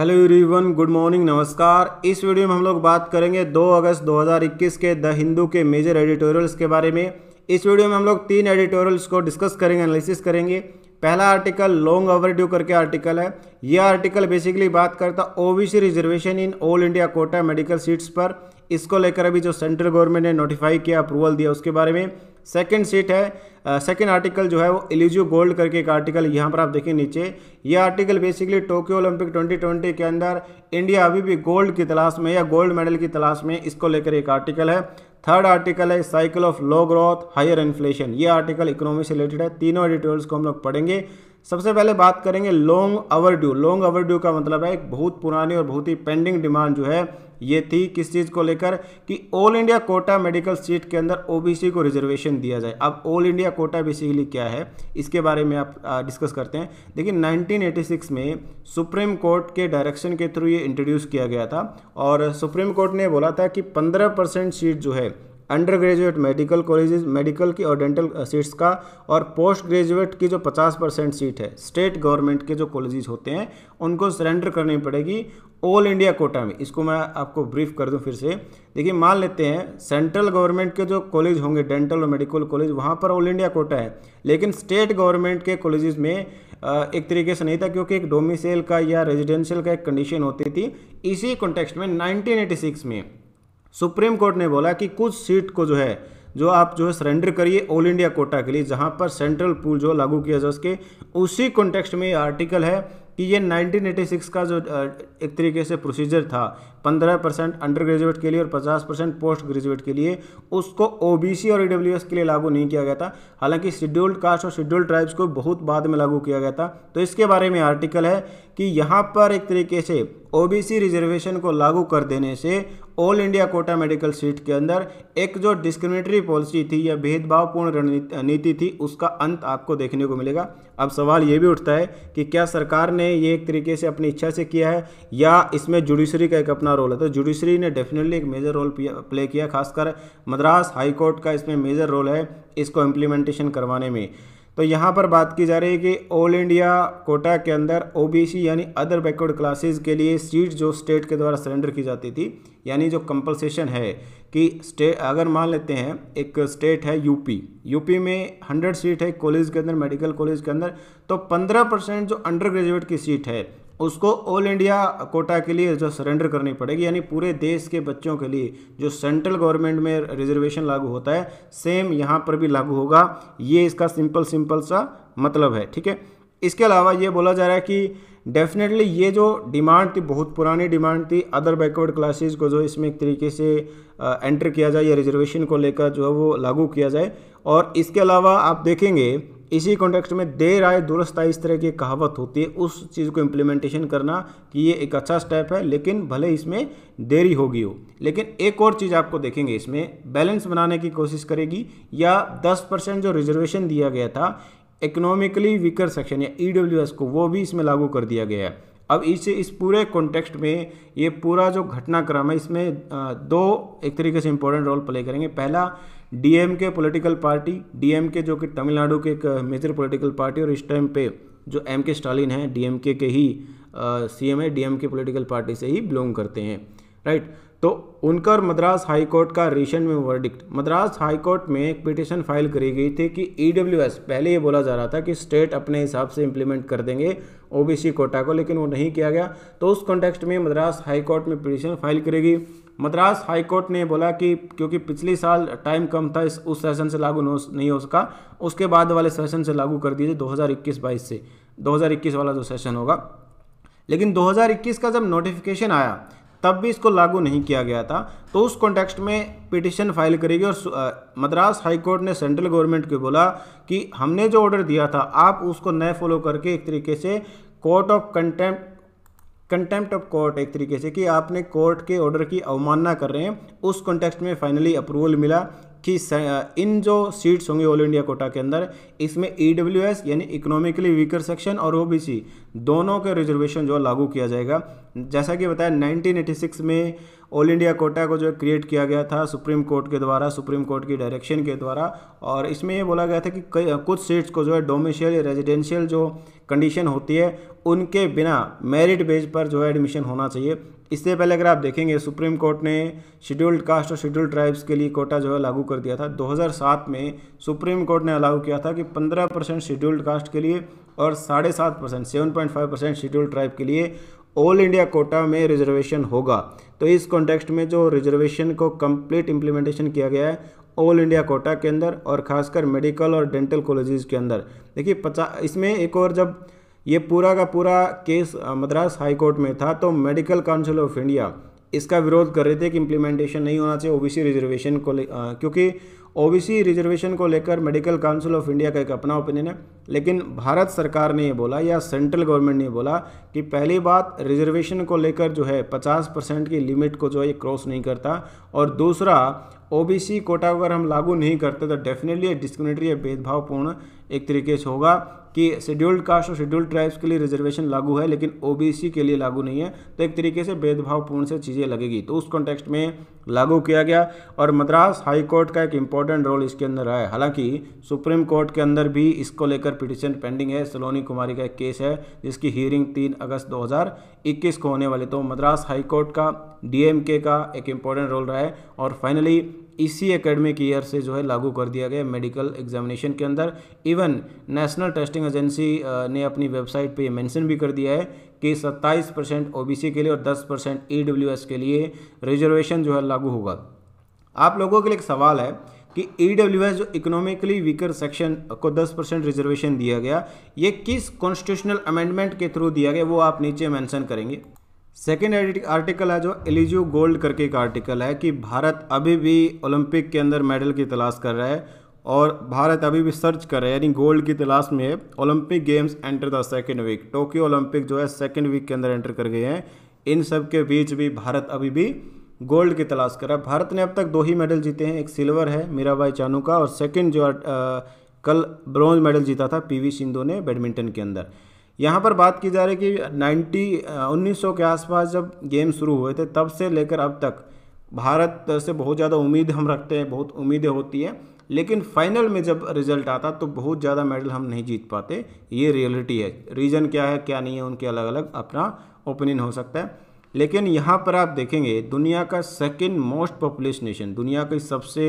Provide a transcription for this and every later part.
Hello everyone good morning नमस्कार इस video में हम लोग बात करेंगे 2 अगस्त 2021 के द हिंदू के मेजर एडिटोरियल्स के बारे में इस वीडियो में हम लोग तीन एडिटोरियल्स को डिस्कस करेंगे एनालिसिस करेंगे पहला आर्टिकल लॉन्ग ओवर करके आर्टिकल है यह आर्टिकल बेसिकली बात करता OBC reservation in all India quota medical seats पर इसको लेकर अभी जो सेंट्रल गवर्नमेंट ने नोटिफाई किया अप्रूवल दिया उसके बारे में सेकेंड सीट है सेकेंड आर्टिकल जो है वो एलिजियो गोल्ड करके एक आर्टिकल यहाँ पर आप देखें नीचे ये आर्टिकल बेसिकली टोक्यो ओलंपिक 2020 के अंदर इंडिया अभी भी गोल्ड की तलाश में या गोल्ड मेडल की तलाश में इसको लेकर एक आर्टिकल है थर्ड आर्टिकल है cycle of low growth higher inflation ये आर्टिकल इकोनॉमी से रिलेटेड है तीनों एडिटोरियल्स को हम लोग पढ़ेंगे सबसे पहले बात करेंगे लॉन्ग ओवरड्यू लॉन्ग ओवरड्यू का मतलब है एक बहुत पुरानी और बहुत ही पेंडिंग डिमांड जो है ये थी किस चीज़ को लेकर कि all India quota medical seat के अंदर ओबीसी को रिजर्वेशन दिया जाए अब ऑल इंडिया कोटा बेसिकली क्या है इसके बारे में आप डिस्कस करते हैं देखिए 1986 में सुप्रीम कोर्ट के डायरेक्शन के थ्रू ये इंट्रोड्यूस किया गया था और सुप्रीम कोर्ट ने बोला था कि पंद्रह सीट जो है under graduate medical colleges medical की और डेंटल सीट्स का और पोस्ट ग्रेजुएट की जो 50 परसेंट सीट है स्टेट गवर्नमेंट के जो कॉलेजेस होते हैं उनको सरेंडर करनी पड़ेगी ऑल इंडिया कोटा में इसको मैं आपको ब्रीफ कर दूं फिर से देखिए मान लेते हैं सेंट्रल गवर्नमेंट के जो कॉलेज होंगे डेंटल और मेडिकल कॉलेज वहाँ पर ऑल इंडिया कोटा है लेकिन स्टेट गवर्नमेंट के कॉलेजेस में एक तरीके से नहीं था क्योंकि एक डोमिसेल का या रेजिडेंशियल का एक कंडीशन होती थी इसी कॉन्टेक्स्ट में 1986 में सुप्रीम कोर्ट ने बोला कि कुछ सीट को जो है जो आप जो है सरेंडर करिए ऑल इंडिया कोटा के लिए जहां पर सेंट्रल पूल जो लागू किया जा सके उसी कॉन्टेक्स्ट में ये आर्टिकल है कि ये 1986 का जो एक तरीके से प्रोसीजर था पंद्रह परसेंट अंडर ग्रेजुएट के लिए और पचास परसेंट पोस्ट ग्रेजुएट के लिए उसको ओबीसी और ईडब्ल्यू के लिए लागू नहीं किया गया था हालांकि शेड्यूल्ड कास्ट और शेड्यूल्ड ट्राइब्स को बहुत बाद में लागू किया गया था तो इसके बारे में आर्टिकल है कि यहाँ पर एक तरीके से ओबीसी रिजर्वेशन को लागू कर देने से all India quota medical seat के अंदर एक जो डिस्क्रिमिनेटरी पॉलिसी थी या भेदभावपूर्ण रणनीति थी उसका अंत आपको देखने को मिलेगा अब सवाल ये भी उठता है कि क्या सरकार ने ये एक तरीके से अपनी इच्छा से किया है या इसमें जुडिशरी का एक अपना अपना रोल है तो जुडिशरी ने डेफिनेटली एक मेजर रोल प्ले किया खासकर मद्रास हाई कोर्ट का इसमें मेजर रोल है इसको इम्प्लीमेंटेशन करवाने में तो यहाँ पर बात की जा रही है कि ऑल इंडिया कोटा के अंदर ओबीसी यानी अदर बैकवर्ड क्लासेस के लिए सीट जो स्टेट के द्वारा सरेंडर की जाती थी यानी जो कंपलसेशन है कि स्टेट अगर मान लेते हैं एक स्टेट है यूपी यूपी में हंड्रेड सीट है कॉलेज के अंदर मेडिकल कॉलेज के अंदर तो पंद्रह परसेंट जो अंडर ग्रेजुएट की सीट है उसको ऑल इंडिया कोटा के लिए जो सरेंडर करनी पड़ेगी यानी पूरे देश के बच्चों के लिए जो सेंट्रल गवर्नमेंट में रिजर्वेशन लागू होता है सेम यहाँ पर भी लागू होगा ये इसका सिंपल सिंपल सा मतलब है ठीक है इसके अलावा ये बोला जा रहा है कि डेफिनेटली ये जो डिमांड थी बहुत पुरानी डिमांड थी अदर बैकवर्ड क्लासेस को जो इसमें एक तरीके से एंटर किया जाए या रिजर्वेशन को लेकर जो है वो लागू किया जाए और इसके अलावा आप देखेंगे इसी कॉन्टेक्स्ट में देर आए दुरुस्त आए इस तरह की कहावत होती है उस चीज़ को इम्प्लीमेंटेशन करना कि ये एक अच्छा स्टेप है लेकिन भले इसमें देरी होगी हो लेकिन एक और चीज़ आपको देखेंगे इसमें बैलेंस बनाने की कोशिश करेगी या दस परसेंट जो रिजर्वेशन दिया गया था इकोनॉमिकली वीकर सेक्शन या ई e को वो भी इसमें लागू कर दिया गया है अब इसे इस पूरे कॉन्टेक्स्ट में ये पूरा जो घटनाक्रम है इसमें दो एक तरीके से इम्पोर्टेंट रोल प्ले करेंगे पहला DM DMK political party DM के जो कि तमिलनाडु के एक मेजर पोलिटिकल पार्टी और इस टाइम पे जो एम के स्टालिन है डीएमके के के ही सी एम है डीएम के पोलिटिकल पार्टी से ही बिलोंग करते हैं राइट तो उनका और मद्रास हाई कोर्ट का रिसेंट में वर्डिक्ट मद्रास हाई कोर्ट में एक पिटिशन फाइल करी गई थी कि ई e पहले ये बोला जा रहा था कि स्टेट अपने हिसाब से इम्प्लीमेंट कर देंगे ओबीसी कोटा को लेकिन वो नहीं किया गया तो उस कॉन्टेक्स्ट में मद्रास हाई कोर्ट में पिटिशन फाइल करेगी मद्रास हाईकोर्ट ने बोला कि क्योंकि पिछले साल टाइम कम था इस उस सेशन से लागू नहीं हो सका उसके बाद वाले सेशन से लागू कर दीजिए 2021 हज़ार से 2021 वाला जो सेशन होगा लेकिन 2021 का जब नोटिफिकेशन आया तब भी इसको लागू नहीं किया गया था तो उस कॉन्टेक्स्ट में पिटिशन फाइल करेगी और मद्रास मद्रास हाईकोर्ट ने सेंट्रल गवर्नमेंट को बोला कि हमने जो ऑर्डर दिया था आप उसको नए फॉलो करके एक तरीके से court of contempt contempt of court एक तरीके से कि आपने कोर्ट के ऑर्डर की अवमानना कर रहे हैं उस कॉन्टेक्स्ट में फाइनली अप्रूवल मिला कि इन जो सीट्स होंगी ऑल इंडिया कोटा के अंदर इसमें ई डब्ल्यू एस यानी इकोनॉमिकली वीकर सेक्शन और ओ बी सी दोनों का रिजर्वेशन जो लागू किया जाएगा जैसा कि बताया 1986 में ऑल इंडिया कोटा को जो क्रिएट किया गया था सुप्रीम कोर्ट के द्वारा सुप्रीम कोर्ट की डायरेक्शन के द्वारा और इसमें ये बोला गया था कि कुछ सीट्स को जो है डोमिशियल रेजिडेंशियल जो कंडीशन होती है उनके बिना मेरिट बेस पर जो है एडमिशन होना चाहिए इससे पहले अगर आप देखेंगे सुप्रीम कोर्ट ने शेड्यूल्ड कास्ट और शेड्यूल्ड ट्राइब्स के लिए कोटा जो है लागू कर दिया था 2007 में सुप्रीम कोर्ट ने अलाउ किया था कि 15 परसेंट शेड्यूल्ड कास्ट के लिए और साढ़े सात percent seven point five percent scheduled tribe के लिए ऑल इंडिया कोटा में रिजर्वेशन होगा तो इस कॉन्टेक्स्ट में जो रिजर्वेशन को कम्प्लीट इम्प्लीमेंटेशन किया गया है ऑल इंडिया कोटा के अंदर और खासकर मेडिकल और डेंटल कॉलेजेस के अंदर देखिए पचास इसमें एक और जब ये पूरा का पूरा केस मद्रास हाई कोर्ट में था तो मेडिकल काउंसिल ऑफ इंडिया इसका विरोध कर रहे थे कि इम्प्लीमेंटेशन नहीं होना चाहिए ओबीसी रिजर्वेशन को ले आ, क्योंकि ओबीसी रिजर्वेशन को लेकर मेडिकल काउंसिल ऑफ इंडिया का एक अपना ओपिनियन है लेकिन भारत सरकार ने ये बोला या सेंट्रल गवर्नमेंट ने बोला कि पहली बात रिजर्वेशन को लेकर जो है 50 परसेंट की लिमिट को जो है ये क्रॉस नहीं करता और दूसरा ओबीसी कोटा अगर हम लागू नहीं करते तो डेफिनेटली डिस्क्रिमिनेटरी या भेदभावपूर्ण एक तरीके से होगा कि शेड्यूल्ड कास्ट और शेड्यूल्ड ट्राइब्स के लिए रिजर्वेशन लागू है लेकिन ओबीसी के लिए लागू नहीं है तो एक तरीके से भेदभावपूर्ण से चीज़ें लगेगी तो उस कॉन्टेक्स्ट में लागू किया गया और मद्रास हाई कोर्ट का एक इंपॉर्टेंट रोल इसके अंदर रहा है हालांकि सुप्रीम कोर्ट के अंदर भी इसको लेकर पिटिशन पेंडिंग है सलोनी कुमारी का एक केस है जिसकी हियरिंग तीन अगस्त 2021 को होने वाली तो मद्रास हाई कोर्ट का डीएमके का एक इंपॉर्टेंट रोल रहा है और फाइनली इसी एकेडमिक ईयर से जो है लागू कर दिया गया मेडिकल एग्जामिनेशन के अंदर इवन नेशनल टेस्टिंग एजेंसी ने अपनी वेबसाइट पे ये मेंशन भी कर दिया है कि 27 परसेंट ओ के लिए और 10 परसेंट ई e के लिए रिजर्वेशन जो है लागू होगा आप लोगों के लिए एक सवाल है कि ई e जो इकोनॉमिकली वीकर सेक्शन को 10 परसेंट रिजर्वेशन दिया गया ये किस कॉन्स्टिट्यूशनल अमेंडमेंट के थ्रू दिया गया वो आप नीचे मेंशन करेंगे सेकेंड आर्टिकल है जो एलिजियो गोल्ड करके एक आर्टिकल है कि भारत अभी भी ओलंपिक के अंदर मेडल की तलाश कर रहा है और भारत अभी भी सर्च कर रहा है यानी गोल्ड की तलाश में है Olympic games enter the second week Tokyo Olympic जो है सेकेंड वीक के अंदर एंटर कर गए हैं इन सब के बीच भी भारत अभी भी गोल्ड की तलाश कर रहा है भारत ने अब तक दो ही मेडल जीते हैं एक सिल्वर है मीराबाई चानू का और सेकेंड जो आ, कल ब्रॉन्ज मेडल जीता था पी सिंधु ने बैडमिंटन के अंदर यहाँ पर बात की जा रही है कि नाइन्टी उन्नीस के आसपास जब गेम शुरू हुए थे तब से लेकर अब तक भारत से बहुत ज़्यादा उम्मीद हम रखते हैं बहुत उम्मीदें होती हैं लेकिन फाइनल में जब रिजल्ट आता तो बहुत ज़्यादा मेडल हम नहीं जीत पाते ये रियलिटी है रीज़न क्या है क्या नहीं है उनके अलग अलग अपना ओपिनियन हो सकता है लेकिन यहाँ पर आप देखेंगे दुनिया का सेकेंड मोस्ट पॉपुलेश नेशन दुनिया की सबसे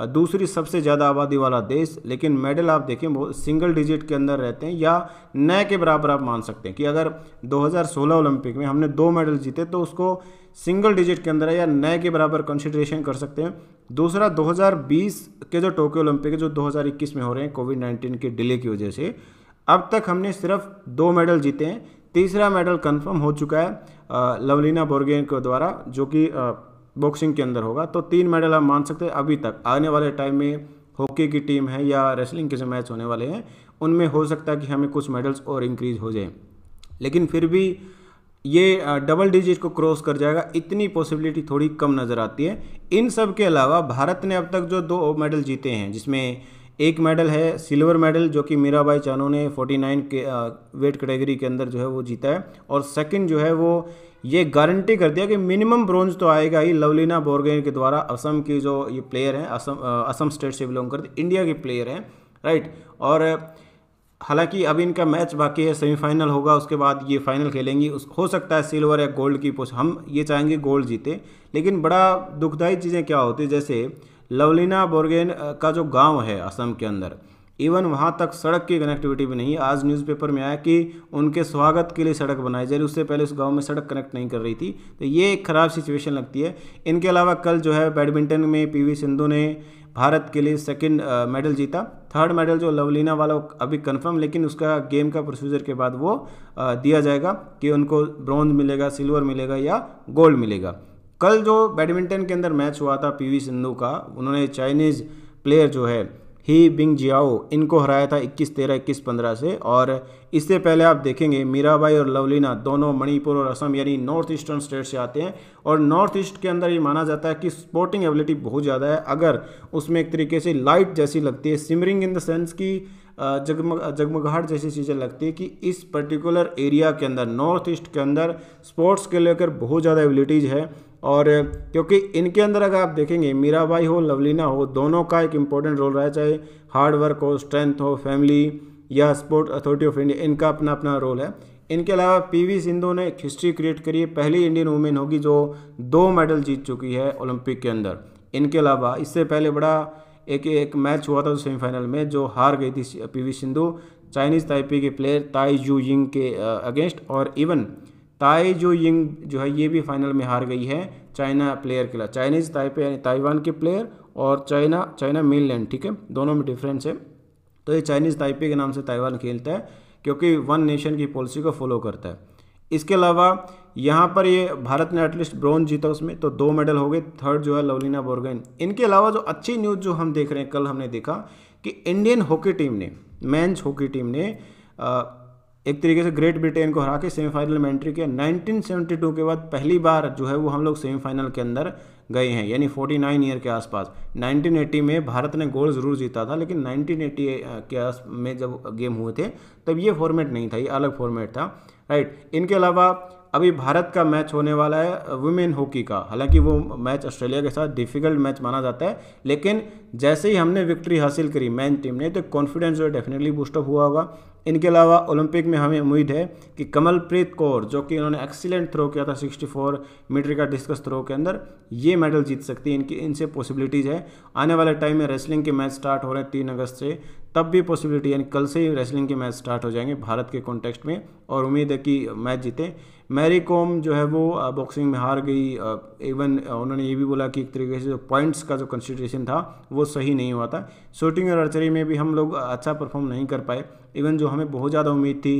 दूसरी सबसे ज़्यादा आबादी वाला देश लेकिन मेडल आप देखें वो सिंगल डिजिट के अंदर रहते हैं या नए के बराबर आप मान सकते हैं कि अगर 2016 ओलंपिक में हमने दो मेडल जीते तो उसको सिंगल डिजिट के अंदर है या नए के बराबर कंसिड्रेशन कर सकते हैं दूसरा 2020 के जो टोक्यो ओलंपिक है जो 2021 में हो रहे हैं कोविड नाइन्टीन के डिले की वजह से अब तक हमने सिर्फ दो मेडल जीते हैं तीसरा मेडल कंफर्म हो चुका है लवलीना बोर्गेन के द्वारा जो कि बॉक्सिंग के अंदर होगा तो तीन मेडल हम मान सकते हैं अभी तक आने वाले टाइम में हॉकी की टीम है या रेसलिंग के जो मैच होने वाले हैं उनमें हो सकता है कि हमें कुछ मेडल्स और इंक्रीज हो जाए लेकिन फिर भी ये डबल डिजिट को क्रॉस कर जाएगा इतनी पॉसिबिलिटी थोड़ी कम नज़र आती है इन सब के अलावा भारत ने अब तक जो दो मेडल जीते हैं जिसमें एक मेडल है सिल्वर मेडल जो कि मीराबाई चानू ने 49 के वेट कैटेगरी के अंदर जो है वो जीता है और सेकंड जो है वो ये गारंटी कर दिया कि मिनिमम ब्रॉन्ज तो आएगा ही लवलीना बोरगेन के द्वारा असम की जो ये प्लेयर हैं असम असम स्टेट से बिलोंग करते इंडिया की प्लेयर हैं राइट और हालांकि अभी इनका मैच बाकी है सेमीफाइनल होगा उसके बाद ये फाइनल खेलेंगी उस हो सकता है सिल्वर या गोल्ड की पोस्ट हम ये चाहेंगे गोल्ड जीते लेकिन बड़ा दुखदायी चीज़ें क्या होती जैसे लवलीना बोर्गेन का जो गांव है असम के अंदर इवन वहाँ तक सड़क की कनेक्टिविटी भी नहीं आज न्यूज़पेपर में आया कि उनके स्वागत के लिए सड़क बनाई जा रही उससे पहले उस गांव में सड़क कनेक्ट नहीं कर रही थी तो ये एक ख़राब सिचुएशन लगती है इनके अलावा कल जो है बैडमिंटन में पी सिंधु ने भारत के लिए सेकेंड मेडल जीता थर्ड मेडल जो लवलीना वाला अभी कन्फर्म लेकिन उसका गेम का प्रोसीजर के बाद वो दिया जाएगा कि उनको ब्रॉन्ज मिलेगा सिल्वर मिलेगा या गोल्ड मिलेगा कल जो बैडमिंटन के अंदर मैच हुआ था पीवी सिंधु का उन्होंने चाइनीज़ प्लेयर जो है ही बिंग जियाओ इनको हराया था 21 तेरह इक्कीस पंद्रह से और इससे पहले आप देखेंगे मीराबाई और लवलीना दोनों मणिपुर और असम यानी नॉर्थ ईस्टर्न स्टेट से आते हैं और नॉर्थ ईस्ट के अंदर ये माना जाता है कि स्पोर्टिंग एबिलिटी बहुत ज़्यादा है अगर उसमें एक तरीके से लाइट जैसी लगती है सिमरिंग इन द सेंस की जगमग जगमगाहट जैसी चीज़ें लगती है कि इस पर्टिकुलर एरिया के अंदर नॉर्थ ईस्ट के अंदर स्पोर्ट्स के लेकर बहुत ज़्यादा एबिलिटीज़ है और क्योंकि इनके अंदर अगर आप देखेंगे मीराबाई हो लवलीना हो दोनों का एक इम्पोर्टेंट रोल रहा है चाहे हार्ड वर्क हो स्ट्रेंथ हो फैमिली या स्पोर्ट अथॉरिटी ऑफ इंडिया इनका अपना अपना रोल है इनके अलावा पीवी सिंधु ने एक हिस्ट्री क्रिएट करी है पहली इंडियन वुमेन होगी जो दो मेडल जीत चुकी है ओलंपिक के अंदर इनके अलावा इससे पहले बड़ा एक एक मैच हुआ था सेमीफाइनल में जो हार गई थी पीवी सिंधु चाइनीज़ ताइपी के प्लेयर ताई जू यिंग के अगेंस्ट और इवन ताई जो यिंग जो है ये भी फाइनल में हार गई है चाइना प्लेयर के लिए चाइनीज ताइपे ताइवान के प्लेयर और चाइना चाइना मेनलैंड ठीक है दोनों में डिफरेंस है तो ये चाइनीज़ ताइपे के नाम से ताइवान खेलता है क्योंकि वन नेशन की पॉलिसी को फॉलो करता है इसके अलावा यहाँ पर ये भारत ने एटलीस्ट ब्रॉन्ज जीता उसमें तो दो मेडल हो गए थर्ड जो है लवलीना बोर्गेन इनके अलावा जो अच्छी न्यूज़ जो हम देख रहे हैं कल हमने देखा कि इंडियन हॉकी टीम ने मैंस हॉकी टीम ने आ, एक तरीके से ग्रेट ब्रिटेन को हरा के सेमीफाइनल में एंट्री किया 1972 के बाद पहली बार जो है वो हम लोग सेमीफाइनल के अंदर गए हैं यानी 49 ईयर के आसपास 1980 में भारत ने गोल्ड ज़रूर जीता था लेकिन 1980 के आस में जब गेम हुए थे तब ये फॉर्मेट नहीं था ये अलग फॉर्मेट था राइट इनके अलावा अभी भारत का मैच होने वाला है वुमेन हॉकी का हालांकि वो मैच ऑस्ट्रेलिया के साथ डिफिकल्ट मैच माना जाता है लेकिन जैसे ही हमने विक्ट्री हासिल करी मैन टीम ने तो कॉन्फिडेंस जो है डेफिनेटली बूस्टअप हुआ होगा इनके अलावा ओलंपिक में हमें उम्मीद है कि कमलप्रीत कौर जो कि इन्होंने एक्सीलेंट थ्रो किया था 64 मीटर का डिस्कस थ्रो के अंदर ये मेडल जीत सकती है इनकी इनसे पॉसिबिलिटीज़ है आने वाले टाइम में रेसलिंग के मैच स्टार्ट हो रहे हैं तीन अगस्त से तब भी पॉसिबिलिटी यानी कल से ही रेसलिंग के मैच स्टार्ट हो जाएंगे भारत के कॉन्टेक्स्ट में और उम्मीद है कि मैच जीतें मैरी कॉम जो है वो बॉक्सिंग में हार गई इवन उन्होंने ये भी बोला कि एक तरीके से जो पॉइंट्स का जो कंसिड्रेशन था वो सही नहीं हुआ था शूटिंग और अर्चरी में भी हम लोग अच्छा परफॉर्म नहीं कर पाए इवन जो हमें बहुत ज़्यादा उम्मीद थी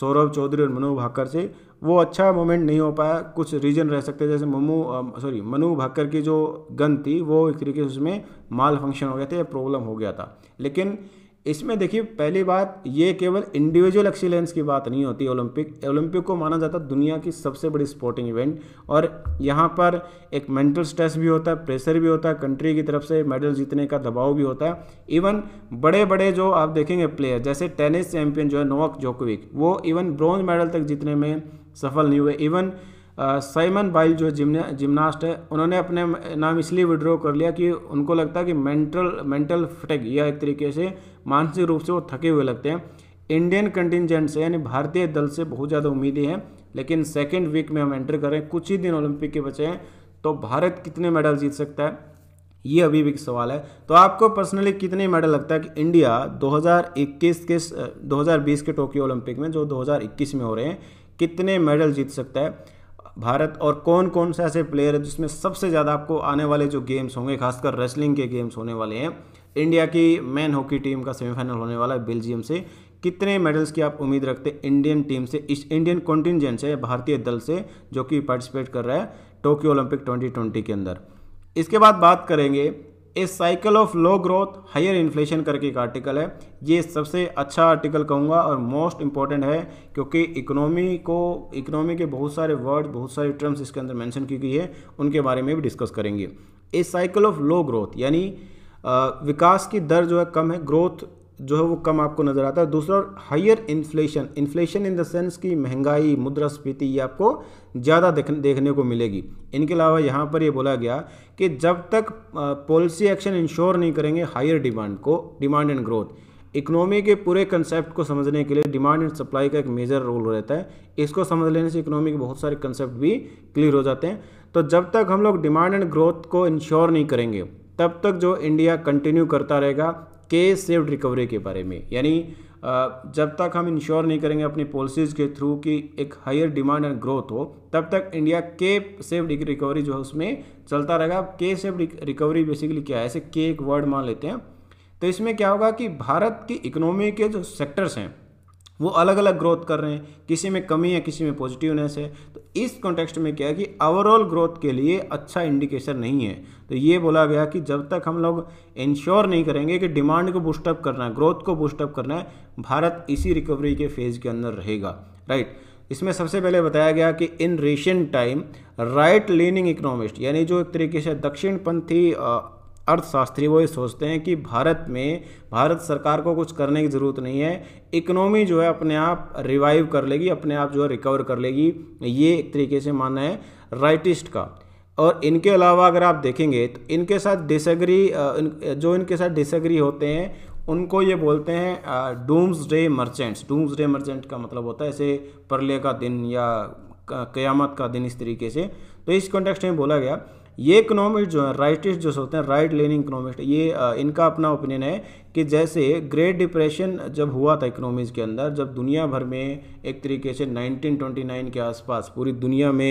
सौरभ चौधरी और मनु भाकर से वो अच्छा मोमेंट नहीं हो पाया कुछ रीजन रह सकते जैसे ममू सॉरी मनु भाकर की जो गन थी वो एक तरीके से उसमें माल फंक्शन हो गया था या प्रॉब्लम हो गया था लेकिन इसमें देखिए पहली बात ये केवल इंडिविजुअल एक्सीलेंस की बात नहीं होती ओलंपिक ओलंपिक को माना जाता है दुनिया की सबसे बड़ी स्पोर्टिंग इवेंट और यहाँ पर एक मेंटल स्ट्रेस भी होता है प्रेशर भी होता है कंट्री की तरफ से मेडल जीतने का दबाव भी होता है इवन बड़े बड़े जो आप देखेंगे प्लेयर जैसे टेनिस चैंपियन जो है नोवक जोकोविक वो इवन ब्रॉन्ज मेडल तक जीतने में सफल नहीं हुए इवन साइमन बाइल जो जिमना जिम्नास्ट है उन्होंने अपने नाम इसलिए विड्रॉ कर लिया कि उनको लगता है कि मेंटल मेंटल फटेक या एक तरीके से मानसिक रूप से वो थके हुए लगते हैं इंडियन कंटिजेंट से यानी भारतीय दल से बहुत ज़्यादा उम्मीदें हैं लेकिन सेकेंड वीक में हम एंटर करें कुछ ही दिन ओलंपिक के बचे हैं तो भारत कितने मेडल जीत सकता है ये अभी भी सवाल है तो आपको पर्सनली कितने मेडल लगता है कि इंडिया 2021 के 2020 के टोक्यो ओलंपिक में जो 2021 में हो रहे हैं कितने मेडल जीत सकता है भारत और कौन कौन से ऐसे प्लेयर है जिसमें सबसे ज़्यादा आपको आने वाले जो गेम्स होंगे खासकर रेसलिंग के गेम्स होने वाले हैं इंडिया की मैन हॉकी टीम का सेमीफाइनल होने वाला है बेल्जियम से कितने मेडल्स की आप उम्मीद रखते हैं इंडियन टीम से इस इंडियन कॉन्टिजेंट से भारतीय दल से जो कि पार्टिसिपेट कर रहा है टोक्यो ओलंपिक 2020 के अंदर इसके बाद बात करेंगे a cycle of low growth higher inflation करके एक आर्टिकल है ये सबसे अच्छा आर्टिकल कहूँगा और मोस्ट इम्पॉर्टेंट है क्योंकि इकोनॉमी को इकोनॉमी के बहुत सारे वर्ड बहुत सारे टर्म्स इसके अंदर मेंशन की गई है उनके बारे में भी डिस्कस करेंगे a cycle of low growth यानी विकास की दर जो है कम है ग्रोथ जो है वो कम आपको नज़र आता है दूसरा higher inflation inflation in the sense की महंगाई मुद्रास्फीति ये आपको ज़्यादा देखने को मिलेगी इनके अलावा यहाँ पर ये बोला गया कि जब तक पॉलिसी एक्शन इंश्योर नहीं करेंगे हायर डिमांड को डिमांड एंड ग्रोथ इकोनॉमी के पूरे कंसेप्ट को समझने के लिए डिमांड एंड सप्लाई का एक मेजर रोल रहता है इसको समझ लेने से इकोनॉमी के बहुत सारे कंसेप्ट भी क्लियर हो जाते हैं तो जब तक हम लोग डिमांड एंड ग्रोथ को इंश्योर नहीं करेंगे तब तक जो इंडिया कंटिन्यू करता रहेगा के सेव्ड रिकवरी के बारे में यानी जब तक हम इंश्योर नहीं करेंगे अपनी पॉलिसीज़ के थ्रू कि एक हायर डिमांड एंड ग्रोथ हो तब तक इंडिया के सेव रिकवरी जो है उसमें चलता रहेगा के सेव रिकवरी बेसिकली क्या है ऐसे के एक वर्ड मान लेते हैं तो इसमें क्या होगा कि भारत की इकोनॉमी के जो सेक्टर्स हैं वो अलग अलग ग्रोथ कर रहे हैं किसी में कमी है किसी में पॉजिटिवनेस है तो इस कॉन्टेक्स्ट में क्या है कि ओवरऑल ग्रोथ के लिए अच्छा इंडिकेशन नहीं है तो ये बोला गया कि जब तक हम लोग इंश्योर नहीं करेंगे कि डिमांड को बूस्टअप करना है ग्रोथ को बूस्टअप करना है भारत इसी रिकवरी के फेज़ के अंदर रहेगा राइट इसमें सबसे पहले बताया गया कि inflation time right leaning economist यानी जो एक तरीके से दक्षिणपंथी अर्थशास्त्री वो ये सोचते हैं कि भारत में भारत सरकार को कुछ करने की ज़रूरत नहीं है इकोनॉमी जो है अपने आप रिवाइव कर लेगी अपने आप जो है रिकवर कर लेगी ये एक तरीके से मानना है राइटिस्ट का और इनके अलावा अगर आप देखेंगे तो इनके साथ डिसग्री जो इनके साथ डिसग्री होते हैं उनको ये बोलते हैं doomsday merchants doomsday merchant का मतलब होता है ऐसे परले का दिन या कयामत का दिन इस तरीके से तो इस कॉन्टेक्स्ट में बोला गया ये इकोनॉमिस्ट जो है राइटिस्ट जो होते हैं राइट लेनिंग इकोनॉमिस्ट ये इनका अपना ओपिनियन है कि जैसे ग्रेट डिप्रेशन जब हुआ था इकोनॉमीज़ के अंदर जब दुनिया भर में एक तरीके से 1929 के आसपास पूरी दुनिया में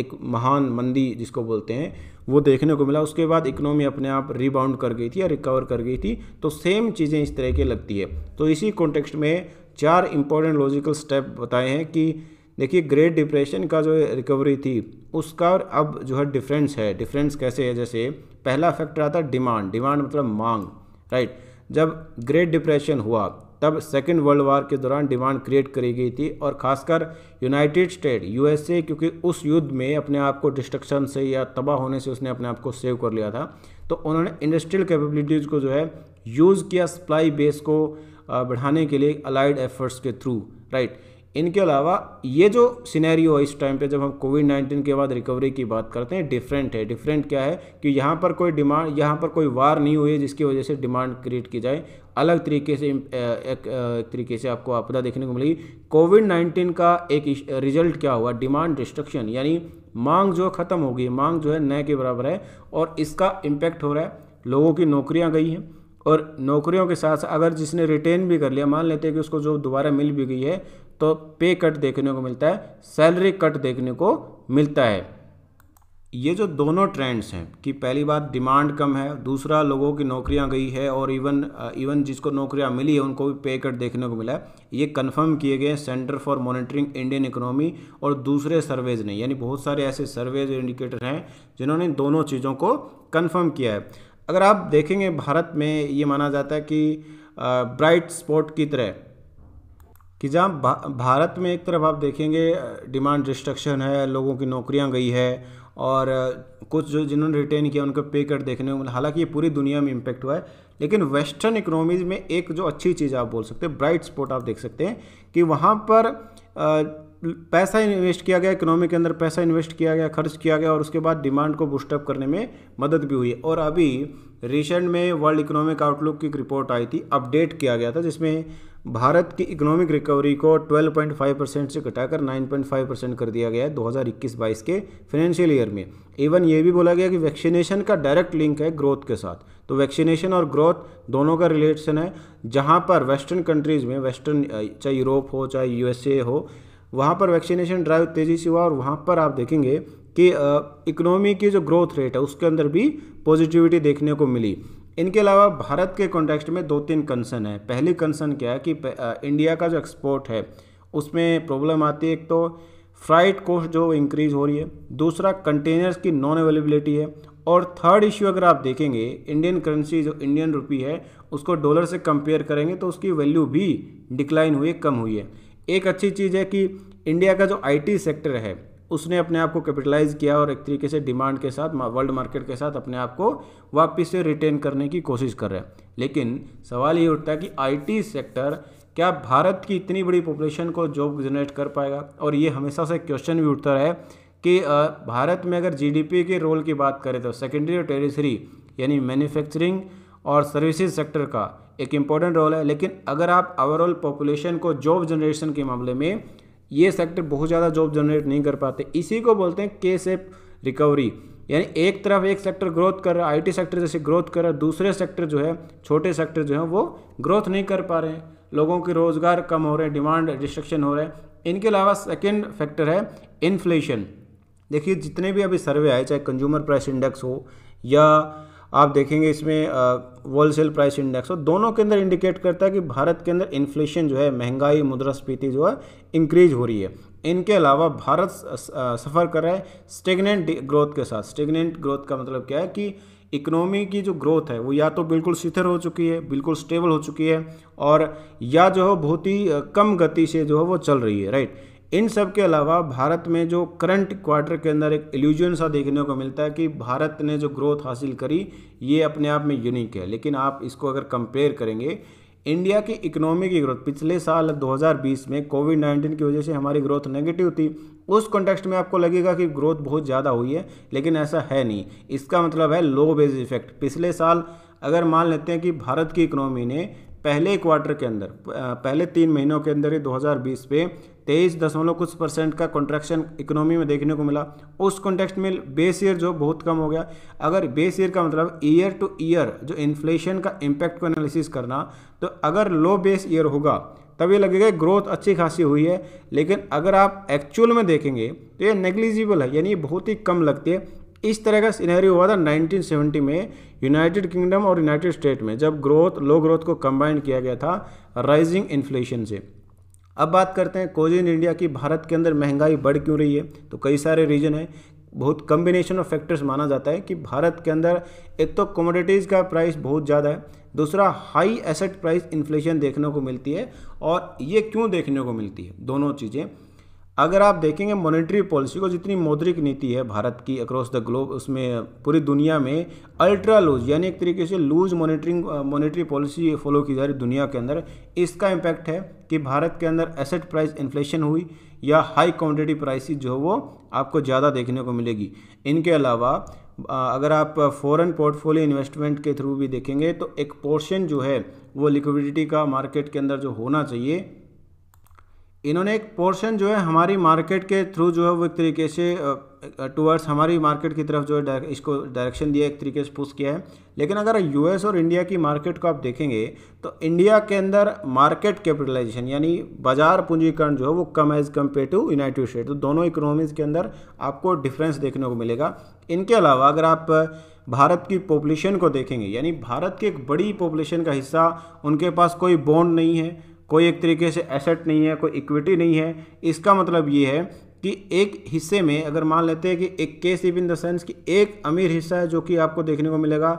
एक महान मंदी जिसको बोलते हैं वो देखने को मिला उसके बाद इकोनॉमी अपने आप रिबाउंड कर गई थी या रिकवर कर गई थी तो सेम चीज़ें इस तरह की लगती है तो इसी कॉन्टेक्स्ट में चार इंपॉर्टेंट लॉजिकल स्टेप बताए हैं कि देखिए ग्रेट डिप्रेशन का जो रिकवरी थी उसका अब जो है डिफरेंस है डिफरेंस कैसे है जैसे पहला फैक्टर आता है डिमांड डिमांड मतलब मांग राइट जब ग्रेट डिप्रेशन हुआ तब सेकेंड वर्ल्ड वार के दौरान डिमांड क्रिएट करी गई थी और खासकर यूनाइटेड स्टेट यूएसए क्योंकि उस युद्ध में अपने आप को डिस्ट्रक्शन से या तबाह होने से उसने अपने आप को सेव कर लिया था तो उन्होंने इंडस्ट्रियल कैपेबिलिटीज़ को जो है यूज़ किया सप्लाई बेस को बढ़ाने के लिए अलाइड एफर्ट्स के थ्रू राइट right? इनके अलावा ये जो सिनेरियो है इस टाइम पे जब हम कोविड नाइन्टीन के बाद रिकवरी की बात करते हैं डिफरेंट है डिफरेंट क्या है कि यहाँ पर कोई डिमांड यहाँ पर कोई वार नहीं हुई है जिसकी वजह से डिमांड क्रिएट की जाए अलग तरीके से एक, एक, तरीके से आपको आपदा देखने को मिलेगी कोविड नाइन्टीन का एक रिजल्ट क्या हुआ डिमांड डिस्ट्रक्शन यानी मांग जो है ख़त्म हो गई मांग जो है नए के बराबर है और इसका इम्पैक्ट हो रहा है लोगों की नौकरियाँ गई हैं और नौकरियों के साथ अगर जिसने रिटेन भी कर लिया मान लेते हैं कि उसको जो दोबारा मिल भी गई है तो पे कट देखने को मिलता है सैलरी कट देखने को मिलता है ये जो दोनों ट्रेंड्स हैं कि पहली बात डिमांड कम है दूसरा लोगों की नौकरियां गई है और इवन इवन जिसको नौकरियां मिली है उनको भी पे कट देखने को मिला है ये कंफर्म किए गए Centre for Monitoring Indian Economy और दूसरे सर्वेज ने यानी बहुत सारे ऐसे सर्वेज इंडिकेटर हैं जिन्होंने दोनों चीज़ों को कन्फर्म किया है अगर आप देखेंगे भारत में ये माना जाता है कि ब्राइट स्पॉट की तरह कि जहाँ भा, भारत में एक तरफ आप देखेंगे डिमांड डिस्ट्रक्शन है लोगों की नौकरियाँ गई है और कुछ जो जिन्होंने रिटेन किया उनका पे कट देखने को हालांकि ये पूरी दुनिया में इम्पैक्ट हुआ है लेकिन वेस्टर्न इकोनॉमीज़ में एक जो अच्छी चीज़ आप बोल सकते हैं ब्राइट स्पॉट आप देख सकते हैं कि वहाँ पर पैसा इन्वेस्ट किया गया इकोनॉमी के अंदर पैसा इन्वेस्ट किया गया खर्च किया गया और उसके बाद डिमांड को बूस्टअप करने में मदद भी हुई और अभी रिसेंट में वर्ल्ड इकोनॉमिक आउटलुक की एक रिपोर्ट आई थी अपडेट किया गया था जिसमें भारत की इकोनॉमिक रिकवरी को 12.5 परसेंट से घटाकर 9.5 परसेंट कर दिया गया है 2021-22 के फाइनेंशियल ईयर में इवन ये भी बोला गया कि वैक्सीनेशन का डायरेक्ट लिंक है ग्रोथ के साथ तो वैक्सीनेशन और ग्रोथ दोनों का रिलेशन है जहाँ पर वेस्टर्न कंट्रीज़ में वेस्टर्न चाहे यूरोप हो चाहे यूएसए हो वहाँ पर वैक्सीनेशन ड्राइव तेज़ी से हुआ और वहाँ पर आप देखेंगे कि इकोनॉमी की जो ग्रोथ रेट है उसके अंदर भी पॉजिटिविटी देखने को मिली इनके अलावा भारत के कॉन्टेक्स्ट में दो तीन कंसर्न है पहली कंसर्न क्या है कि इंडिया का जो एक्सपोर्ट है उसमें प्रॉब्लम आती है एक तो फ्राइट कॉस्ट जो इंक्रीज हो रही है दूसरा कंटेनर्स की नॉन अवेलेबिलिटी है और थर्ड इश्यू अगर आप देखेंगे इंडियन करेंसी जो इंडियन रुपी है उसको डॉलर से कंपेयर करेंगे तो उसकी वैल्यू भी डिक्लाइन हुई कम हुई है एक अच्छी चीज़ है कि इंडिया का जो आईटी सेक्टर है उसने अपने आप को कैपिटलाइज़ किया और एक तरीके से डिमांड के साथ वर्ल्ड मार्केट के साथ अपने आप को वापस से रिटेन करने की कोशिश कर रहे हैं लेकिन सवाल ये उठता है कि आईटी सेक्टर क्या भारत की इतनी बड़ी पॉपुलेशन को जॉब जनरेट कर पाएगा और ये हमेशा से क्वेश्चन भी उठता रहे है कि भारत में अगर जीडीपी के रोल की बात करें तो सेकेंडरी और टेरिसरी यानी मैन्युफैक्चरिंग और सर्विसेज सेक्टर का एक इम्पॉर्टेंट रोल है लेकिन अगर आप ओवरऑल पॉपुलेशन को जॉब जनरेशन के मामले में ये सेक्टर बहुत ज़्यादा जॉब जनरेट नहीं कर पाते इसी को बोलते हैं के सेफ रिकवरी यानी एक तरफ एक सेक्टर ग्रोथ कर रहा है आई सेक्टर जैसे ग्रोथ कर रहा है दूसरे सेक्टर जो है छोटे सेक्टर जो है वो ग्रोथ नहीं कर पा रहे हैं लोगों के रोज़गार कम हो रहे हैं डिमांड डिस्ट्रक्शन हो रहे हैं इनके अलावा सेकेंड फैक्टर है इन्फ्लेशन देखिए जितने भी अभी सर्वे आए चाहे कंज्यूमर प्राइस इंडेक्स हो या आप देखेंगे इसमें होलसेल प्राइस इंडेक्स और दोनों के अंदर इंडिकेट करता है कि भारत के अंदर इन्फ्लेशन जो है महंगाई मुद्रास्फीति जो है इंक्रीज हो रही है इनके अलावा भारत सफ़र कर रहा है स्टेगनेंट ग्रोथ के साथ स्टेगनेंट ग्रोथ का मतलब क्या है कि इकोनॉमी की जो ग्रोथ है वो या तो बिल्कुल शिथिर हो चुकी है बिल्कुल स्टेबल हो चुकी है और या जो है बहुत ही कम गति से जो है वो चल रही है राइट इन सब के अलावा भारत में जो करंट क्वार्टर के अंदर एक एल्यूजन सा देखने को मिलता है कि भारत ने जो ग्रोथ हासिल करी ये अपने आप में यूनिक है लेकिन आप इसको अगर कंपेयर करेंगे इंडिया की इकोनॉमी की ग्रोथ पिछले साल 2020 में कोविड 19 की वजह से हमारी ग्रोथ नेगेटिव थी उस कॉन्टेक्स्ट में आपको लगेगा कि ग्रोथ बहुत ज़्यादा हुई है लेकिन ऐसा है नहीं इसका मतलब है लो बेस इफेक्ट पिछले साल अगर मान लेते हैं कि भारत की इकोनॉमी ने पहले क्वार्टर के अंदर पहले तीन महीनों के अंदर ही 2020 पे तेईस दशमलव कुछ परसेंट का कॉन्ट्रैक्शन इकोनॉमी में देखने को मिला उस कॉन्टेक्स्ट में बेस ईयर जो बहुत कम हो गया अगर बेस ईयर का मतलब ईयर टू ईयर जो इन्फ्लेशन का इम्पैक्ट को एनालिसिस करना तो अगर लो बेस ईयर होगा तब ये लगेगा ग्रोथ अच्छी खासी हुई है लेकिन अगर आप एक्चुअल में देखेंगे तो ये नेग्लिजिबल है यानी बहुत ही कम लगती है इस तरह का सिनेरियो हुआ था 1970 में यूनाइटेड किंगडम और यूनाइटेड स्टेट में जब ग्रोथ लो ग्रोथ को कंबाइन किया गया था राइजिंग इन्फ्लेशन से अब बात करते हैं कोज इन इंडिया की भारत के अंदर महंगाई बढ़ क्यों रही है तो कई सारे रीजन है बहुत कम्बिनेशन ऑफ फैक्टर्स माना जाता है कि भारत के अंदर एक तो कमोडिटीज़ का प्राइस बहुत ज़्यादा है दूसरा हाई एसेट प्राइस इन्फ्लेशन देखने को मिलती है और ये क्यों देखने को मिलती है दोनों चीज़ें अगर आप देखेंगे मॉनेटरी पॉलिसी को जितनी मौद्रिक नीति है भारत की अक्रॉस द ग्लोब उसमें पूरी दुनिया में अल्ट्रा लूज यानी एक तरीके से loose monitoring monetary policy follow की जा रही दुनिया के अंदर इसका इम्पैक्ट है कि भारत के अंदर एसेट प्राइस इन्फ्लेशन हुई या हाई क्वान्टिटी प्राइसिस जो वो आपको ज़्यादा देखने को मिलेगी इनके अलावा अगर आप फॉरेन पोर्टफोलियो इन्वेस्टमेंट के थ्रू भी देखेंगे तो एक पोर्शन जो है वो लिक्विडिटी का मार्केट के अंदर जो होना चाहिए इन्होंने एक पोर्शन जो है हमारी मार्केट के थ्रू जो है वो एक तरीके से टूवर्ड्स हमारी मार्केट की तरफ जो है इसको डायरेक्शन दिया एक तरीके से पुश किया है लेकिन अगर यूएस और इंडिया की मार्केट को आप देखेंगे तो इंडिया के अंदर मार्केट कैपिटलाइजेशन यानी बाजार पूंजीकरण जो है वो कम as compare to United State तो दोनों इकोनॉमीज़ के अंदर आपको डिफरेंस देखने को मिलेगा इनके अलावा अगर आप भारत की पॉपुलेशन को देखेंगे यानी भारत की एक बड़ी पॉपुलेशन का हिस्सा उनके पास कोई बॉन्ड नहीं है कोई एक तरीके से एसेट नहीं है कोई इक्विटी नहीं है इसका मतलब ये है कि एक हिस्से में अगर मान लेते हैं कि एक केस इव इन द सेंस कि एक अमीर हिस्सा है जो कि आपको देखने को मिलेगा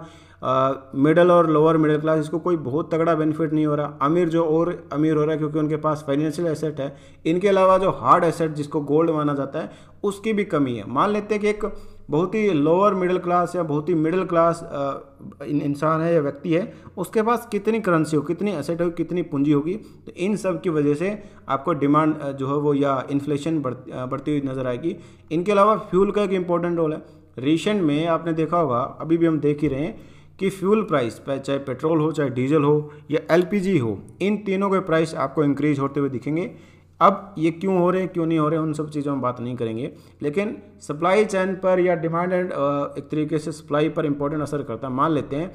मिडल और लोअर मिडिल क्लास इसको कोई बहुत तगड़ा बेनिफिट नहीं हो रहा अमीर जो और अमीर हो रहा है क्योंकि उनके पास फाइनेंशियल एसेट है इनके अलावा जो हार्ड एसेट जिसको गोल्ड माना जाता है उसकी भी कमी है मान लेते हैं कि एक बहुत ही लोअर मिडिल क्लास या बहुत ही मिडिल क्लास इंसान है या व्यक्ति है उसके पास कितनी करेंसी हो कितनी असेट हो कितनी पूंजी होगी तो इन सब की वजह से आपको डिमांड जो है वो या इन्फ्लेशन बढ़, बढ़ती हुई नज़र आएगी इनके अलावा फ्यूल का एक इम्पोर्टेंट रोल है रिसेंट में आपने देखा होगा अभी भी हम देख ही रहे हैं कि फ्यूल प्राइस चाहे पेट्रोल हो चाहे डीजल हो या एल हो इन तीनों के प्राइस आपको इंक्रीज होते हुए दिखेंगे अब ये क्यों हो रहे हैं क्यों नहीं हो रहे हैं उन सब चीज़ों में बात नहीं करेंगे लेकिन सप्लाई चैन पर या डिमांड एंड uh, एक तरीके से सप्लाई पर इम्पोर्टेंट असर करता है मान लेते हैं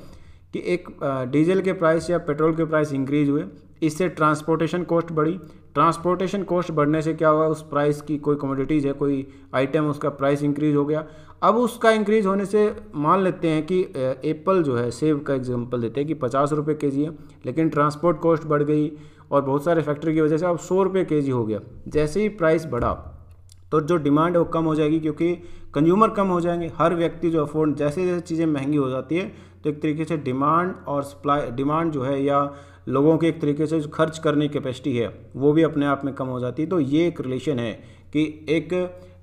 कि एक डीजल uh, के प्राइस या पेट्रोल के प्राइस इंक्रीज हुए इससे ट्रांसपोर्टेशन कॉस्ट बढ़ी ट्रांसपोर्टेशन कॉस्ट बढ़ने से क्या हुआ उस प्राइस की कोई कमोडिटीज़ है कोई आइटम उसका प्राइस इंक्रीज हो गया अब उसका इंक्रीज होने से मान लेते हैं कि एप्पल uh, जो है सेब का एग्जांपल देते हैं कि पचास रुपये के जी है लेकिन ट्रांसपोर्ट कॉस्ट बढ़ गई और बहुत सारे फैक्टर की वजह से अब सौ रुपये के जी हो गया जैसे ही प्राइस बढ़ा तो जो डिमांड है वो कम हो जाएगी क्योंकि कंज्यूमर कम हो जाएंगे हर व्यक्ति जो अफोर्ड जैसे जैसे चीज़ें महंगी हो जाती है तो एक तरीके से डिमांड और सप्लाई डिमांड जो है या लोगों के एक तरीके से खर्च करने की कैपेसिटी है वो भी अपने आप में कम हो जाती है तो ये एक रिलेशन है कि एक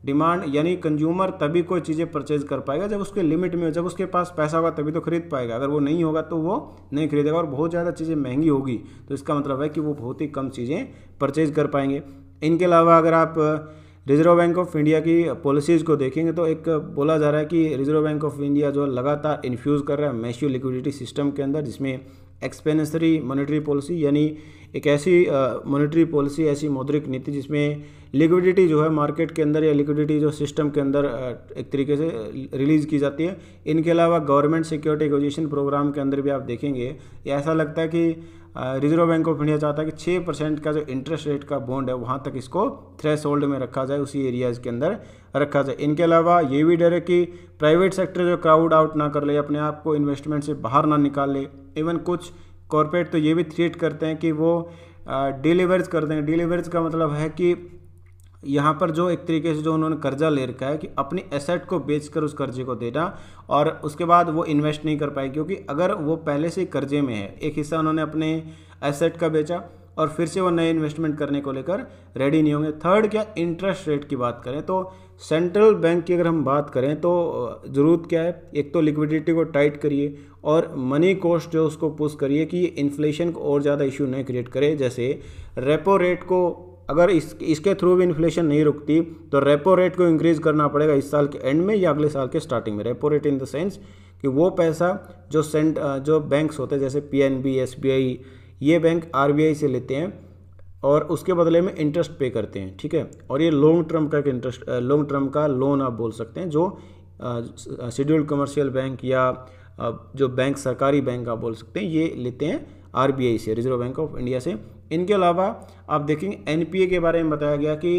डिमांड यानी कंज्यूमर तभी कोई चीज़ें परचेज कर पाएगा जब उसके लिमिट में जब उसके पास पैसा होगा तभी तो खरीद पाएगा अगर वो नहीं होगा तो वो नहीं खरीदेगा और बहुत ज़्यादा चीज़ें महंगी होगी तो इसका मतलब है कि वो बहुत ही कम चीज़ें परचेज कर पाएंगे इनके अलावा अगर आप रिजर्व बैंक ऑफ इंडिया की पॉलिसीज़ को देखेंगे तो एक बोला जा रहा है कि रिजर्व बैंक ऑफ इंडिया जो लगातार इन्फ्यूज़ कर रहा है मैश्यू लिक्विडिटी सिस्टम के अंदर जिसमें एक्सपेंसरी मॉनेटरी पॉलिसी यानी एक ऐसी मॉनेटरी पॉलिसी ऐसी मौद्रिक नीति जिसमें लिक्विडिटी जो है मार्केट के अंदर या लिक्विडिटी जो सिस्टम के अंदर एक तरीके से रिलीज़ की जाती है इनके अलावा गवर्नमेंट सिक्योरिटी एक्विजिशन प्रोग्राम के अंदर भी आप देखेंगे ऐसा लगता है कि रिजर्व बैंक ऑफ इंडिया चाहता है कि छः परसेंट का जो इंटरेस्ट रेट का बॉन्ड है वहाँ तक इसको थ्रेश होल्ड में रखा जाए उसी एरियाज़ के अंदर रखा जाए इनके अलावा ये भी डर है कि प्राइवेट सेक्टर जो क्राउड आउट ना कर ले अपने आप को इन्वेस्टमेंट से बाहर ना निकाल ले इवन कुछ कॉरपोरेट तो ये भी थ्रिएट करते हैं कि वो डिलीवर्स कर दें डिलीवर्स का मतलब है कि यहाँ पर जो एक तरीके से जो उन्होंने कर्जा ले रखा है कि अपनी एसेट को बेचकर उस कर्जे को देना और उसके बाद वो इन्वेस्ट नहीं कर पाए क्योंकि अगर वो पहले से कर्जे में है एक हिस्सा उन्होंने अपने एसेट का बेचा और फिर से वो नए इन्वेस्टमेंट करने को लेकर रेडी नहीं होंगे थर्ड क्या इंटरेस्ट रेट की बात करें तो सेंट्रल बैंक की अगर हम बात करें तो ज़रूरत क्या है एक तो लिक्विडिटी को टाइट करिए और मनी कॉस्ट जो उसको पुश करिए कि इन्फ्लेशन को और ज़्यादा इशू नहीं क्रिएट करे जैसे रेपो रेट को अगर इस इसके थ्रू भी इन्फ्लेशन नहीं रुकती तो रेपो रेट को इंक्रीज करना पड़ेगा इस साल के एंड में या अगले साल के स्टार्टिंग में repo rate in the sense कि वो पैसा जो सेंट जो बैंक्स होते हैं जैसे पीएनबी एसबीआई ये बैंक आरबीआई से लेते हैं और उसके बदले में इंटरेस्ट पे करते हैं ठीक है और ये लॉन्ग टर्म का इंटरेस्ट लॉन्ग टर्म का लोन आप बोल सकते हैं जो शेड्यूल्ड कमर्शियल बैंक या जो बैंक सरकारी बैंक आप बोल सकते हैं ये लेते हैं आरबीआई से रिजर्व बैंक ऑफ इंडिया से इनके अलावा आप देखेंगे एनपीए के बारे में बताया गया कि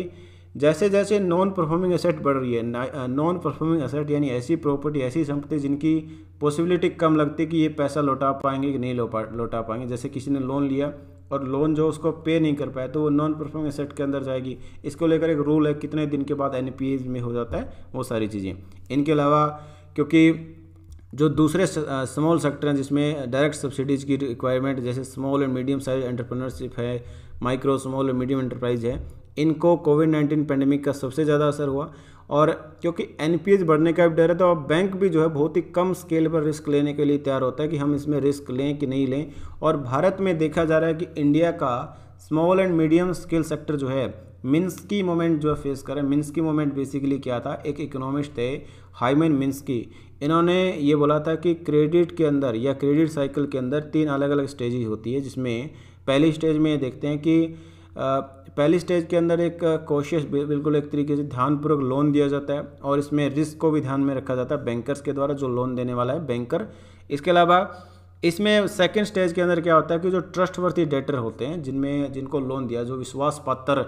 जैसे जैसे नॉन परफॉर्मिंग एसेट बढ़ रही है नॉन परफॉर्मिंग एसेट यानी ऐसी प्रॉपर्टी ऐसी संपत्ति जिनकी पॉसिबिलिटी कम लगती है कि ये पैसा लौटा पाएंगे कि नहीं लौटा पाएंगे जैसे किसी ने लोन लिया और लोन जो उसको पे नहीं कर पाया तो वो नॉन परफॉर्मिंग एसेट के अंदर जाएगी इसको लेकर एक रूल है कितने दिन के बाद एन में हो जाता है वो सारी चीज़ें इनके अलावा क्योंकि जो दूसरे स्मॉल सेक्टर हैं जिसमें डायरेक्ट सब्सिडीज़ की रिक्वायरमेंट जैसे small and medium size entrepreneurship है micro small and medium enterprise है इनको कोविड नाइन्टीन पैंडमिक का सबसे ज़्यादा असर हुआ और क्योंकि एन बढ़ने का भी डर है तो अब बैंक भी जो है बहुत ही कम स्केल पर रिस्क लेने के लिए तैयार होता है कि हम इसमें रिस्क लें कि नहीं लें और भारत में देखा जा रहा है कि इंडिया का small and medium scale sector जो है मिन्स की मोमेंट जो फेस करें की मोमेंट बेसिकली क्या था एक इकोनॉमिस्ट थे मिन्स मिन्सकी इन्होंने ये बोला था कि क्रेडिट के अंदर या क्रेडिट साइकिल के अंदर तीन अलग अलग स्टेजेज होती है जिसमें पहली स्टेज में ये देखते हैं कि पहली स्टेज के अंदर एक कोशिश बिल्कुल एक तरीके से ध्यानपूर्वक लोन दिया जाता है और इसमें रिस्क को भी ध्यान में रखा जाता है बैंकर्स के द्वारा जो लोन देने वाला है बैंकर इसके अलावा इसमें सेकेंड स्टेज के अंदर क्या होता है कि जो ट्रस्टवर्थी डेटर होते हैं जिनमें जिनको लोन दिया जो विश्वास पात्र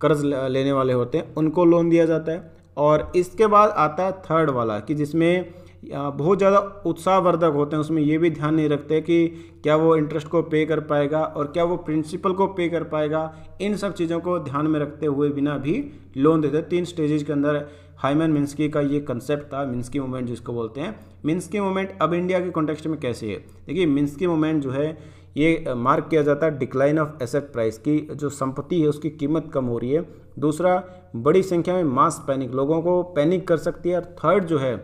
कर्ज लेने वाले होते हैं उनको लोन दिया जाता है और इसके बाद आता है थर्ड वाला कि जिसमें बहुत ज़्यादा उत्साहवर्धक होते हैं उसमें ये भी ध्यान नहीं रखते कि क्या वो इंटरेस्ट को पे कर पाएगा और क्या वो प्रिंसिपल को पे कर पाएगा इन सब चीज़ों को ध्यान में रखते हुए बिना भी लोन देते तीन स्टेजेज के अंदर हाईमैन मिन्सकी का ये कंसेप्ट था मिन्सकी मूवमेंट जिसको बोलते हैं मिन्सकी मूवमेंट अब इंडिया के कॉन्टेक्स्ट में कैसे है देखिए मिन्सकी मूवमेंट जो है ये मार्क किया जाता है डिक्लाइन ऑफ एसेट प्राइस की जो संपत्ति है उसकी कीमत कम हो रही है दूसरा बड़ी संख्या में मास पैनिक लोगों को पैनिक कर सकती है और थर्ड जो है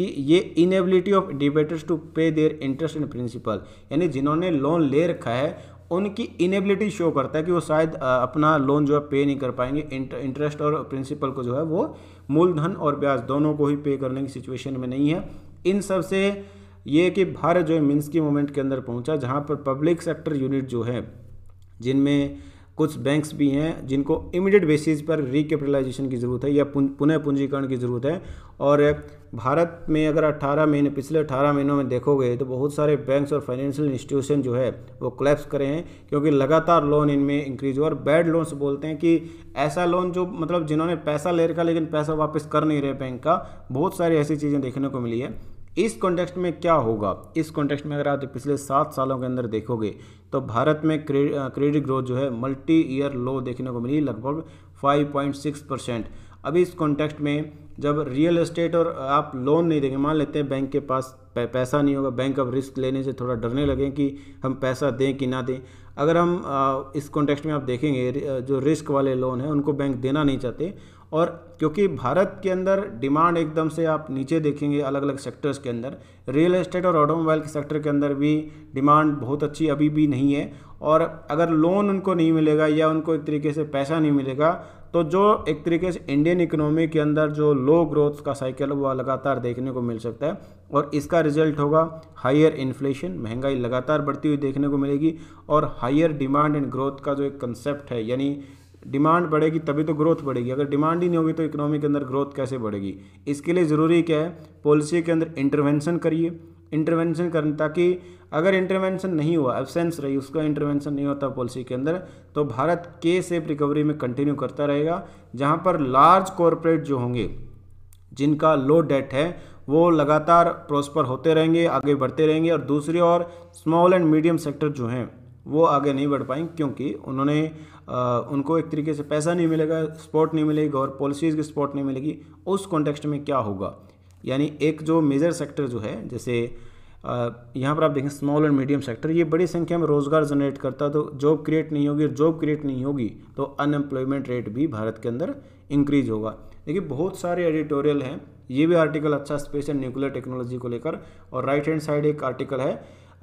कि ये inability of debtors to pay their interest in principal यानी जिन्होंने लोन ले रखा है उनकी इनेबिलिटी शो करता है कि वो शायद अपना लोन जो है पे नहीं कर पाएंगे इंटरेस्ट और प्रिंसिपल को जो है वो मूलधन और ब्याज दोनों को ही पे करने की सिचुएशन में नहीं है इन सब से ये कि भारत जो है मिन्स की मोमेंट के अंदर पहुंचा जहां पर पब्लिक सेक्टर यूनिट जो है जिनमें कुछ बैंक्स भी हैं जिनको इमीडिएट बेसिस पर रिकेपिटलाइजेशन की ज़रूरत है या पुनः पूंजीकरण की ज़रूरत है और भारत में अगर 18 महीने पिछले 18 महीनों में देखोगे तो बहुत सारे बैंक्स और फाइनेंशियल इंस्टीट्यूशन जो है वो क्लैप्स करे हैं क्योंकि लगातार लोन इनमें इंक्रीज हुआ और बैड लोन्स बोलते हैं कि ऐसा लोन जो मतलब जिन्होंने पैसा ले रखा लेकिन पैसा वापस कर नहीं रहे बैंक का बहुत सारी ऐसी चीज़ें देखने को मिली है इस कॉन्टेक्स्ट में क्या होगा इस कॉन्टेक्स्ट में अगर आप पिछले सात सालों के अंदर देखोगे तो भारत में क्रेडिट ग्रोथ जो है मल्टी ईयर लो देखने को मिली लगभग 5.6 परसेंट अभी इस कॉन्टेक्स्ट में जब रियल एस्टेट और आप लोन नहीं देंगे मान लेते हैं बैंक के पास पैसा नहीं होगा बैंक अब रिस्क लेने से थोड़ा डरने लगे कि हम पैसा दें कि ना दें अगर हम इस कॉन्टेक्स्ट में आप देखेंगे जो रिस्क वाले लोन हैं उनको बैंक देना नहीं चाहते और क्योंकि भारत के अंदर डिमांड एकदम से आप नीचे देखेंगे अलग अलग सेक्टर्स के अंदर रियल एस्टेट और ऑटोमोबाइल के सेक्टर के अंदर भी डिमांड बहुत अच्छी अभी भी नहीं है और अगर लोन उनको नहीं मिलेगा या उनको एक तरीके से पैसा नहीं मिलेगा तो जो एक तरीके से इंडियन इकोनॉमी के अंदर जो लो ग्रोथ का साइकिल वह लगातार देखने को मिल सकता है और इसका रिजल्ट होगा हायर इन्फ्लेशन महंगाई लगातार बढ़ती हुई देखने को मिलेगी और हायर डिमांड एंड ग्रोथ का जो एक कंसेप्ट है यानी डिमांड बढ़ेगी तभी तो ग्रोथ बढ़ेगी अगर डिमांड ही नहीं होगी तो इकोनॉमी के अंदर ग्रोथ कैसे बढ़ेगी इसके लिए ज़रूरी क्या है पॉलिसी के अंदर इंटरवेंशन करिए इंटरवेंशन करने ताकि अगर इंटरवेंशन नहीं हुआ एबसेंस रही उसका इंटरवेंशन नहीं होता पॉलिसी के अंदर तो भारत के सेफ रिकवरी में कंटिन्यू करता रहेगा जहाँ पर लार्ज कॉरपोरेट जो होंगे जिनका लो डेट है वो लगातार प्रॉस्पर होते रहेंगे आगे बढ़ते रहेंगे और दूसरी और स्मॉल एंड मीडियम सेक्टर जो हैं वो आगे नहीं बढ़ पाएंगे क्योंकि उन्होंने आ, उनको एक तरीके से पैसा नहीं मिलेगा सपोर्ट नहीं मिलेगी और पॉलिसीज़ की सपोर्ट नहीं मिलेगी उस कॉन्टेक्स्ट में क्या होगा यानी एक जो मेजर सेक्टर जो है जैसे यहाँ पर आप देखें स्मॉल एंड मीडियम सेक्टर ये बड़ी संख्या में रोज़गार जनरेट करता है तो जॉब क्रिएट नहीं होगी और जॉब क्रिएट नहीं होगी तो अनएम्प्लॉयमेंट रेट भी भारत के अंदर इंक्रीज होगा देखिए बहुत सारे एडिटोरियल हैं ये भी आर्टिकल अच्छा स्पेशल न्यूक्लियर टेक्नोलॉजी को लेकर और राइट हैंड साइड एक आर्टिकल है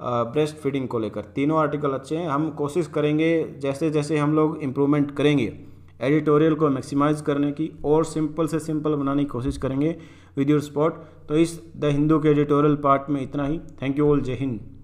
ब्रेस्ट फीडिंग को लेकर तीनों आर्टिकल अच्छे हैं हम कोशिश करेंगे जैसे जैसे हम लोग इम्प्रूवमेंट करेंगे एडिटोरियल को मैक्सिमाइज करने की और सिंपल से सिंपल बनाने की कोशिश करेंगे विद योर स्पॉट तो इस द हिंदू के एडिटोरियल पार्ट में इतना ही थैंक यू ऑल जय हिंद